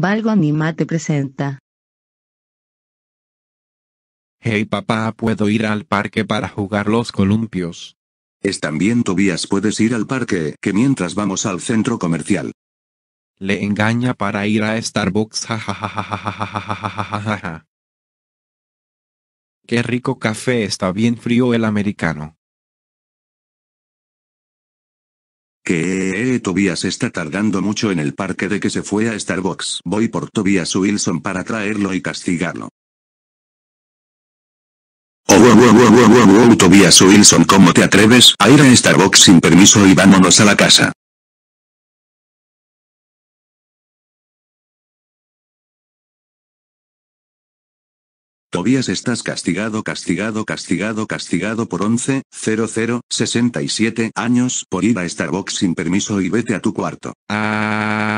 Valgo Anima te presenta. Hey papá, ¿puedo ir al parque para jugar los columpios? Están bien Tobías, puedes ir al parque, que mientras vamos al centro comercial. Le engaña para ir a Starbucks. Qué rico café, está bien frío el americano. Que Tobias está tardando mucho en el parque de que se fue a Starbucks. Voy por Tobias Wilson para traerlo y castigarlo. Oh, wow, wow, wow, wow, Tobias Wilson, ¿cómo te atreves a ir a Starbucks sin permiso y vámonos a la casa? Tobías estás castigado, castigado, castigado, castigado por 11, 00, 67 años por ir a Starbucks sin permiso y vete a tu cuarto. Ah.